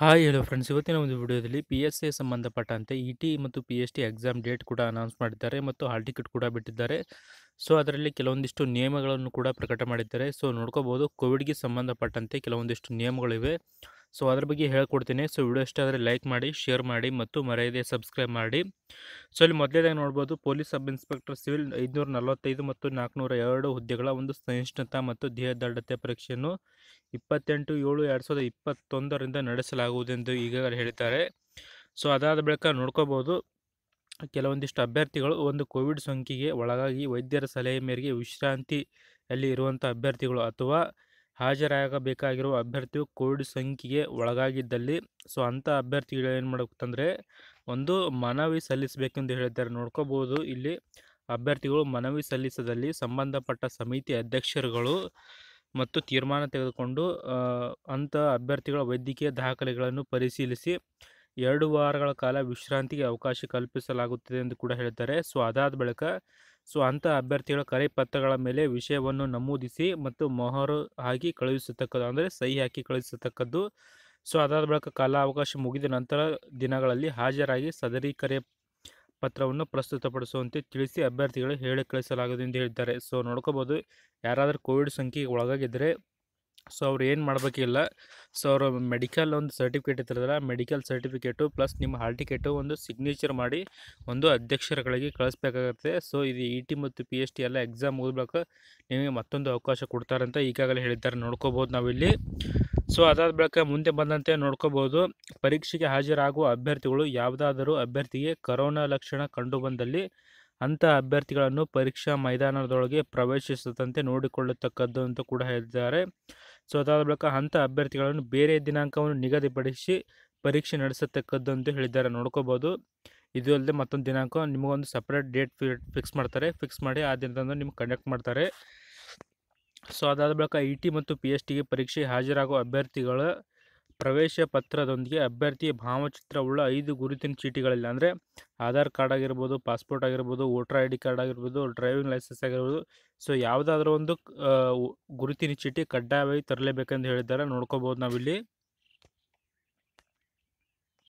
hi hello friends ಇವತ್ತಿನ ಒಂದು ವಿಡಿಯೋದಲ್ಲಿ ಪಿ ಎಸ್ ಸಿ ಸಂಬಂಧಪಟ್ಟಂತೆ ಇ e ಟಿ ಮತ್ತು P S T exam date ಕೂಡ ಅನೌನ್ಸ್ ಮಾಡಿದ್ದಾರೆ ಮತ್ತು ಹಾಲ್ ಟಿಕೆಟ್ ಕೂಡ ಬಿಟ್ಟಿದ್ದಾರೆ ಸೊ ಅದರಲ್ಲಿ ಕೆಲವೊಂದಿಷ್ಟು ನಿಯಮಗಳನ್ನು ಕೂಡ ಪ್ರಕಟ ಮಾಡಿದ್ದಾರೆ ಸೊ ನೋಡ್ಕೋಬೋದು ಕೋವಿಡ್ಗೆ ಸಂಬಂಧಪಟ್ಟಂತೆ ಕೆಲವೊಂದಿಷ್ಟು ನಿಯಮಗಳಿವೆ ಸೊ ಅದ್ರ ಬಗ್ಗೆ ಹೇಳ್ಕೊಡ್ತೀನಿ ಸೊ ವಿಡಿಯೋ ಇಷ್ಟ ಆದರೆ ಲೈಕ್ ಮಾಡಿ ಶೇರ್ ಮಾಡಿ ಮತ್ತು ಮರೆಯದೆ ಸಬ್ಸ್ಕ್ರೈಬ್ ಮಾಡಿ ಸೊ ಇಲ್ಲಿ ಮೊದಲೇದಾಗಿ ನೋಡ್ಬೋದು ಪೊಲೀಸ್ ಸಬ್ ಇನ್ಸ್ಪೆಕ್ಟರ್ ಸಿವಿಲ್ ಐದುನೂರ ನಲವತ್ತೈದು ಮತ್ತು ನಾಲ್ಕುನೂರ ಎರಡು ಹುದ್ದೆಗಳ ಒಂದು ಸಹಿಷ್ಣುತ ಮತ್ತು ದೇಹದಡ್ಡತೆ ಪರೀಕ್ಷೆಯನ್ನು ಇಪ್ಪತ್ತೆಂಟು ಏಳು ಎರಡು ಸಾವಿರದ ಇಪ್ಪತ್ತೊಂದರಿಂದ ನಡೆಸಲಾಗುವುದೆಂದು ಈಗಾಗಲೇ ಹೇಳಿದ್ದಾರೆ ಸೊ ಅದಾದ ಬಳಿಕ ನೋಡ್ಕೋಬೋದು ಕೆಲವೊಂದಿಷ್ಟು ಅಭ್ಯರ್ಥಿಗಳು ಒಂದು ಕೋವಿಡ್ ಸೋಂಕಿಗೆ ಒಳಗಾಗಿ ವೈದ್ಯರ ಸಲಹೆ ಮೇರೆಗೆ ವಿಶ್ರಾಂತಿಯಲ್ಲಿ ಇರುವಂಥ ಅಭ್ಯರ್ಥಿಗಳು ಅಥವಾ ಹಾಜರಾಗಬೇಕಾಗಿರುವ ಅಭ್ಯರ್ಥಿಯು ಕೋವಿಡ್ ಸೋಂಕಿಗೆ ಒಳಗಾಗಿದ್ದಲ್ಲಿ ಸೊ ಅಂಥ ಅಭ್ಯರ್ಥಿಗಳು ಏನು ಮಾಡಬೇಕಂದ್ರೆ ಒಂದು ಮನವಿ ಸಲ್ಲಿಸಬೇಕೆಂದು ಹೇಳಿದ್ದಾರೆ ನೋಡ್ಕೋಬೋದು ಇಲ್ಲಿ ಅಭ್ಯರ್ಥಿಗಳು ಮನವಿ ಸಲ್ಲಿಸದಲ್ಲಿ ಸಂಬಂಧಪಟ್ಟ ಸಮಿತಿ ಅಧ್ಯಕ್ಷರುಗಳು ಮತ್ತು ತೀರ್ಮಾನ ತೆಗೆದುಕೊಂಡು ಅಂಥ ಅಭ್ಯರ್ಥಿಗಳ ವೈದ್ಯಕೀಯ ದಾಖಲೆಗಳನ್ನು ಪರಿಶೀಲಿಸಿ ಎರಡು ವಾರಗಳ ಕಾಲ ವಿಶ್ರಾಂತಿಗೆ ಅವಕಾಶ ಕಲ್ಪಿಸಲಾಗುತ್ತದೆ ಎಂದು ಕೂಡ ಹೇಳಿದ್ದಾರೆ ಸೊ ಅದಾದ ಬಳಿಕ ಸೊ ಅಂಥ ಅಭ್ಯರ್ಥಿಗಳ ಕರೆ ಪತ್ರಗಳ ಮೇಲೆ ವಿಷಯವನ್ನು ನಮೂದಿಸಿ ಮತ್ತು ಮೊಹರು ಹಾಕಿ ಕಳುಹಿಸತಕ್ಕದ್ದು ಅಂದರೆ ಸಹಿ ಹಾಕಿ ಕಳುಹಿಸತಕ್ಕದ್ದು ಸೊ ಅದಾದ ಬಳಿಕ ಕಾಲಾವಕಾಶ ಮುಗಿದ ನಂತರ ದಿನಗಳಲ್ಲಿ ಹಾಜರಾಗಿ ಸದರಿ ಕರೆ ಪತ್ರವನ್ನು ಪ್ರಸ್ತುತಪಡಿಸುವಂತೆ ತಿಳಿಸಿ ಅಭ್ಯರ್ಥಿಗಳು ಹೇಳಿ ಕಳಿಸಲಾಗಿದೆ ಎಂದು ಹೇಳಿದ್ದಾರೆ ಸೊ ನೋಡ್ಕೋಬೋದು ಯಾರಾದರೂ ಕೋವಿಡ್ ಸಂಖ್ಯೆಗೆ ಒಳಗಾಗಿದ್ದರೆ ಸೊ ಅವ್ರು ಏನು ಮಾಡಬೇಕಿಲ್ಲ ಸೊ ಅವರು ಮೆಡಿಕಲ್ ಒಂದು ಸರ್ಟಿಫಿಕೇಟ್ ಇರ್ತಿರಲ್ಲ ಮೆಡಿಕಲ್ ಸರ್ಟಿಫಿಕೇಟು ಪ್ಲಸ್ ನಿಮ್ಮ ಹಾಲ್ ಟಿಕೆಟು ಒಂದು ಸಿಗ್ನೇಚರ್ ಮಾಡಿ ಒಂದು ಅಧ್ಯಕ್ಷರುಗಳಿಗೆ ಕಳಿಸ್ಬೇಕಾಗತ್ತೆ ಸೊ ಇದು ಇ ಟಿ ಮತ್ತು ಪಿ ಎಚ್ ಟಿ ಎಲ್ಲ ಎಕ್ಸಾಮ್ ಓದ್ಬೇಕು ನಿಮಗೆ ಮತ್ತೊಂದು ಅವಕಾಶ ಕೊಡ್ತಾರೆ ಅಂತ ಈಗಾಗಲೇ ಹೇಳಿದ್ದಾರೆ ನೋಡ್ಕೋಬೋದು ನಾವಿಲ್ಲಿ ಸೊ ಅದಾದ ಬಳಿಕ ಮುಂದೆ ಬಂದಂತೆ ನೋಡ್ಕೋಬೋದು ಪರೀಕ್ಷೆಗೆ ಹಾಜರಾಗುವ ಅಭ್ಯರ್ಥಿಗಳು ಯಾವುದಾದರೂ ಅಭ್ಯರ್ಥಿಗೆ ಕರೋನಾ ಲಕ್ಷಣ ಕಂಡು ಬಂದಲ್ಲಿ ಅಂಥ ಅಭ್ಯರ್ಥಿಗಳನ್ನು ಪರೀಕ್ಷಾ ಮೈದಾನದೊಳಗೆ ಪ್ರವೇಶಿಸದಂತೆ ನೋಡಿಕೊಳ್ಳತಕ್ಕದ್ದು ಅಂತ ಕೂಡ ಹೇಳಿದ್ದಾರೆ ಸೊ ಅದಾದ ಬಳಿಕ ಅಂಥ ಅಭ್ಯರ್ಥಿಗಳನ್ನು ಬೇರೆ ದಿನಾಂಕವನ್ನು ನಿಗದಿಪಡಿಸಿ ಪರೀಕ್ಷೆ ನಡೆಸತಕ್ಕದ್ದು ಅಂತ ಹೇಳಿದ್ದಾರೆ ನೋಡ್ಕೋಬೋದು ಇದು ಅಲ್ಲದೆ ಮತ್ತೊಂದು ದಿನಾಂಕ ನಿಮಗೊಂದು ಸಪ್ರೇಟ್ ಡೇಟ್ ಫಿಕ್ಸ್ ಮಾಡ್ತಾರೆ ಫಿಕ್ಸ್ ಮಾಡಿ ಆ ದಿನದಂದು ನಿಮ್ಗೆ ಕಂಡಕ್ಟ್ ಮಾಡ್ತಾರೆ ಸೊ ಅದಾದ ಬಳಿಕ ಐ e ಟಿ ಮತ್ತು ಪಿ ಎಚ್ ಟಿಗೆ ಪರೀಕ್ಷೆ ಹಾಜರಾಗುವ ಅಭ್ಯರ್ಥಿಗಳ ಪ್ರವೇಶ ಪತ್ರದೊಂದಿಗೆ ಅಭ್ಯರ್ಥಿಯ ಭಾವಚಿತ್ರವುಳ್ಳ ಐದು ಗುರುತಿನ ಚೀಟಿಗಳಲ್ಲಿ ಅಂದರೆ ಆಧಾರ್ ಕಾರ್ಡ್ ಆಗಿರ್ಬೋದು ಪಾಸ್ಪೋರ್ಟ್ ಆಗಿರ್ಬೋದು ವೋಟರ್ ಐ ಡಿ ಕಾರ್ಡ್ ಆಗಿರ್ಬೋದು ಡ್ರೈವಿಂಗ್ ಲೈಸೆನ್ಸ್ ಆಗಿರ್ಬೋದು ಸೊ ಯಾವುದಾದ್ರೂ ಒಂದು ಗುರುತಿನ ಚೀಟಿ ಕಡ್ಡಾಯವಾಗಿ ತರಲೇಬೇಕೆಂದು ಹೇಳಿದ್ದಾರೆ ನೋಡ್ಕೋಬೋದು ನಾವಿಲ್ಲಿ